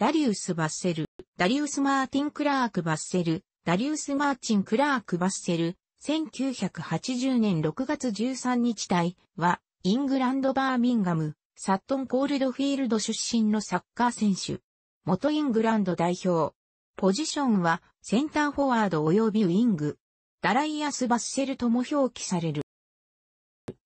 ダリウス・バッセル、ダリウス・マーティン・クラーク・バッセル、ダリウス・マーチン・クラーク・バッセル、1980年6月13日隊、は、イングランド・バーミンガム、サットン・コールドフィールド出身のサッカー選手。元イングランド代表。ポジションは、センターフォワード及びウィング。ダライアス・バッセルとも表記される。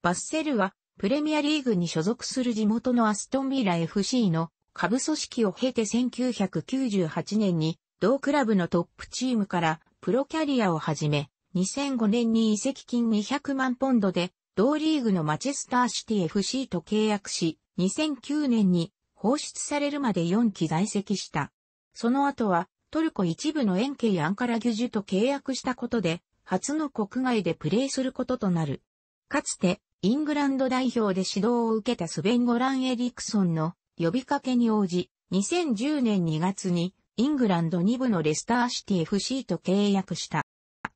バッセルは、プレミアリーグに所属する地元のアストンビラ FC の下部組織を経て1998年に同クラブのトップチームからプロキャリアを始め、2005年に移籍金200万ポンドで同リーグのマチェスターシティ FC と契約し、2009年に放出されるまで4期在籍した。その後はトルコ一部の円形アンカラギュジュと契約したことで、初の国外でプレーすることとなる。かつて、イングランド代表で指導を受けたスベンゴラン・エリクソンの呼びかけに応じ、2010年2月にイングランド2部のレスターシティ FC と契約した。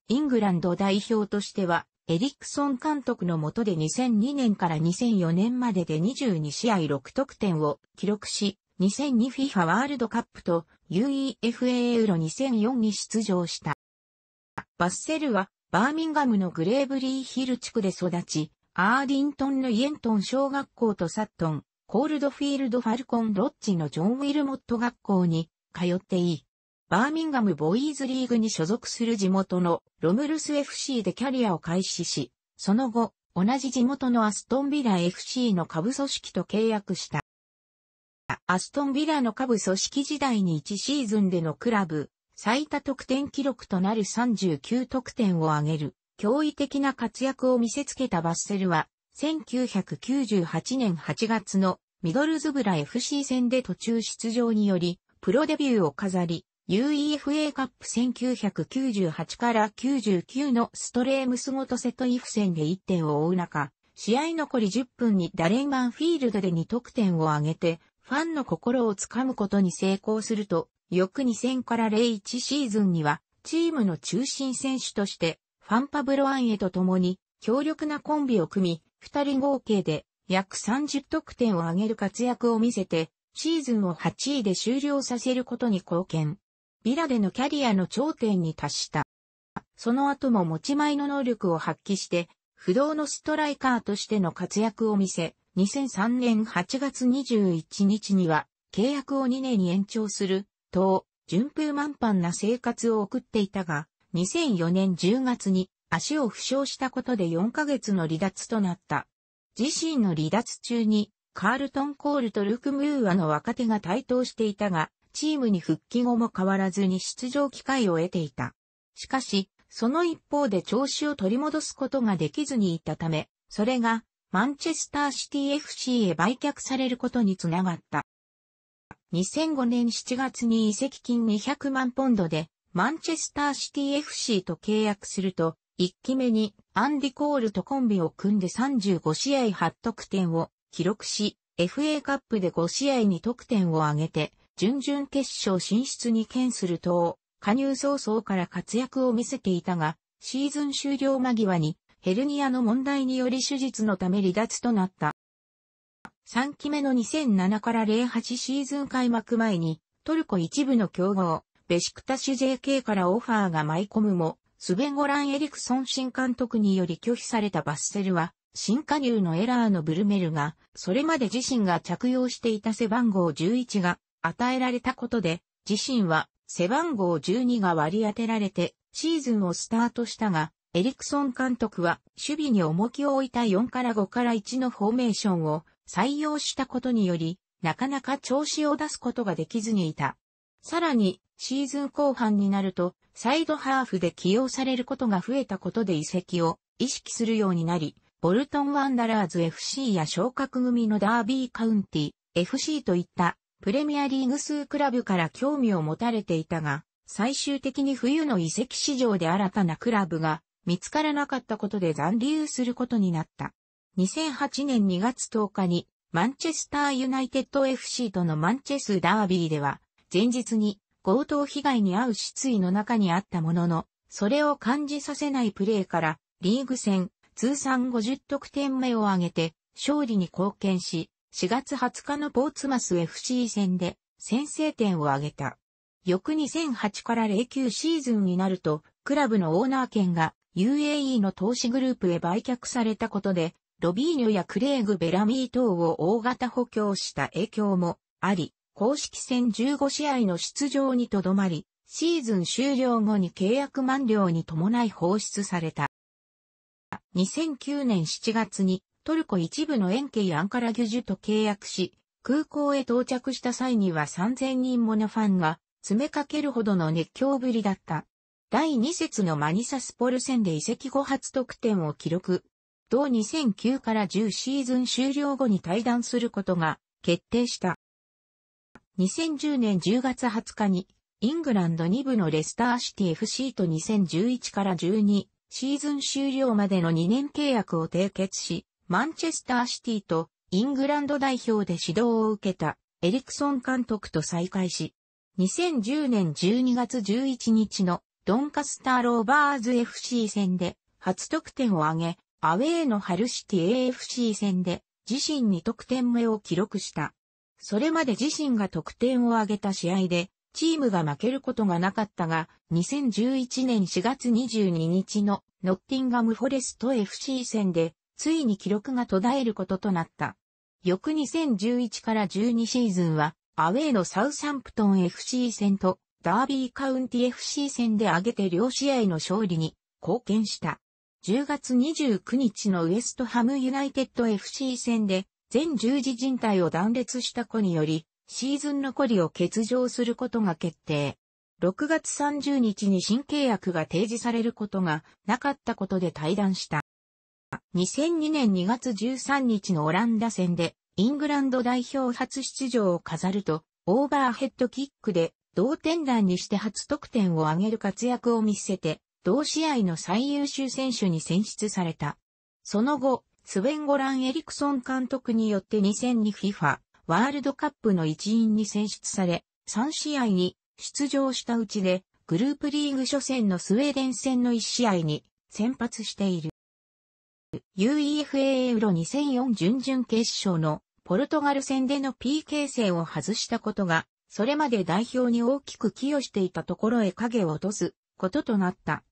イングランド代表としては、エリクソン監督の下で2002年から2004年までで22試合6得点を記録し、2002FIFA ワールドカップと UEFA ユーロ2004に出場した。バッセルはバーミンガムのグレーブリーヒル地区で育ち、アーディントンのイエントン小学校とサットンコールドフィールド・ファルコン・ロッジのジョン・ウィルモット学校に通っていい。バーミンガム・ボーイズリーグに所属する地元のロムルス FC でキャリアを開始し、その後、同じ地元のアストンビラ FC の下部組織と契約した。アストンビラの下部組織時代に1シーズンでのクラブ、最多得点記録となる39得点を挙げる、驚異的な活躍を見せつけたバッセルは、1998年8月のミドルズブラ FC 戦で途中出場により、プロデビューを飾り、UEFA カップ1998から99のストレームスごとセットイフ戦で1点を追う中、試合残り10分にダレンマンフィールドで2得点を挙げて、ファンの心をつかむことに成功すると、翌2000から01シーズンには、チームの中心選手として、ファンパブロアンへと共に、強力なコンビを組み、二人合計で約30得点を挙げる活躍を見せて、シーズンを8位で終了させることに貢献。ビラでのキャリアの頂点に達した。その後も持ち前の能力を発揮して、不動のストライカーとしての活躍を見せ、2003年8月21日には、契約を2年に延長する、と、順風満帆な生活を送っていたが、2004年10月に足を負傷したことで4ヶ月の離脱となった。自身の離脱中に、カールトン・コールとルク・ムーアの若手が対等していたが、チームに復帰後も変わらずに出場機会を得ていた。しかし、その一方で調子を取り戻すことができずにいたため、それが、マンチェスターシティ FC へ売却されることにつながった。2005年7月に移籍金200万ポンドで、マンチェスターシティ FC と契約すると、1期目にアンディ・コールとコンビを組んで35試合8得点を記録し、FA カップで5試合に得点を挙げて、準々決勝進出に剣すると、加入早々から活躍を見せていたが、シーズン終了間際にヘルニアの問題により手術のため離脱となった。3期目の2007から08シーズン開幕前に、トルコ一部の競合、ベシクタシュ JK からオファーが舞い込むも、スベンゴラン・エリクソン新監督により拒否されたバッセルは、新加入のエラーのブルメルが、それまで自身が着用していた背番号11が与えられたことで、自身は背番号12が割り当てられて、シーズンをスタートしたが、エリクソン監督は守備に重きを置いた4から5から1のフォーメーションを採用したことにより、なかなか調子を出すことができずにいた。さらに、シーズン後半になると、サイドハーフで起用されることが増えたことで移籍を意識するようになり、ボルトンワンダラーズ FC や昇格組のダービーカウンティ FC といったプレミアリーグ数クラブから興味を持たれていたが、最終的に冬の移籍市場で新たなクラブが見つからなかったことで残留することになった。2008年2月10日にマンチェスターユナイテッド FC とのマンチェスダービーでは前日に強盗被害に遭う失意の中にあったものの、それを感じさせないプレーから、リーグ戦、通算50得点目を挙げて、勝利に貢献し、4月20日のポーツマス FC 戦で、先制点を挙げた。翌2008から09シーズンになると、クラブのオーナー権が UAE の投資グループへ売却されたことで、ロビーニョやクレーグ・ベラミー等を大型補強した影響もあり、公式戦15試合の出場にとどまり、シーズン終了後に契約満了に伴い放出された。2009年7月にトルコ一部の円形アンカラギュジュと契約し、空港へ到着した際には3000人ものファンが詰めかけるほどの熱狂ぶりだった。第2節のマニサスポル戦で移籍後初得点を記録。同2009から10シーズン終了後に退団することが決定した。2010年10月20日に、イングランド2部のレスターシティ FC と2011から12シーズン終了までの2年契約を締結し、マンチェスターシティとイングランド代表で指導を受けたエリクソン監督と再会し、2010年12月11日のドンカスターローバーズ FC 戦で初得点を挙げ、アウェーのハルシティ AFC 戦で自身に得点目を記録した。それまで自身が得点を挙げた試合で、チームが負けることがなかったが、2011年4月22日のノッティンガムフォレスト FC 戦で、ついに記録が途絶えることとなった。翌2011から12シーズンは、アウェーのサウサンプトン FC 戦と、ダービーカウンティ FC 戦で挙げて両試合の勝利に貢献した。10月29日のウエストハムユナイテッド FC 戦で全十字人体を断裂した子により、シーズン残りを欠場することが決定。6月30日に新契約が提示されることがなかったことで退団した。2002年2月13日のオランダ戦で、イングランド代表初出場を飾ると、オーバーヘッドキックで同点弾にして初得点を挙げる活躍を見せて、同試合の最優秀選手に選出された。その後、スウェンゴラン・エリクソン監督によって 2002FIFA ワールドカップの一員に選出され、3試合に出場したうちで、グループリーグ初戦のスウェーデン戦の1試合に先発している。UEFA ウロ2004準々決勝のポルトガル戦での PK 戦を外したことが、それまで代表に大きく寄与していたところへ影を落とすこととなった。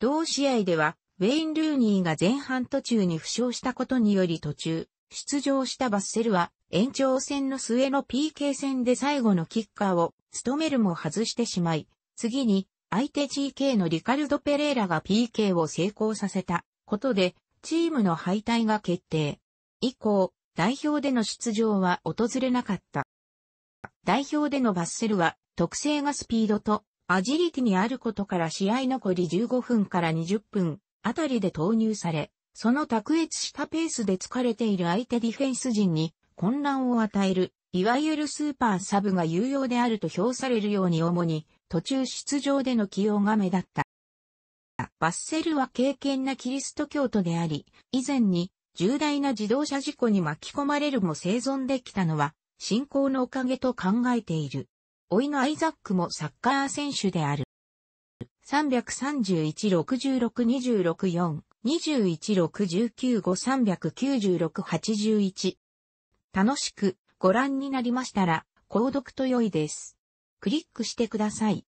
同試合ではウェイン・ルーニーが前半途中に負傷したことにより途中、出場したバッセルは延長戦の末の PK 戦で最後のキッカーを務めるも外してしまい、次に相手 GK のリカルド・ペレーラが PK を成功させたことでチームの敗退が決定。以降、代表での出場は訪れなかった。代表でのバッセルは特性がスピードとアジリティにあることから試合残り15分から20分あたりで投入され、その卓越したペースで疲れている相手ディフェンス陣に混乱を与える、いわゆるスーパーサブが有用であると評されるように主に途中出場での起用が目立った。バッセルは敬虔なキリスト教徒であり、以前に重大な自動車事故に巻き込まれるも生存できたのは信仰のおかげと考えている。老いのアイザックもサッカー選手である。3 3 1 6 6 2 6 4 2 6 1 6 1 9 3 9 6 8 1楽しくご覧になりましたら、購読と良いです。クリックしてください。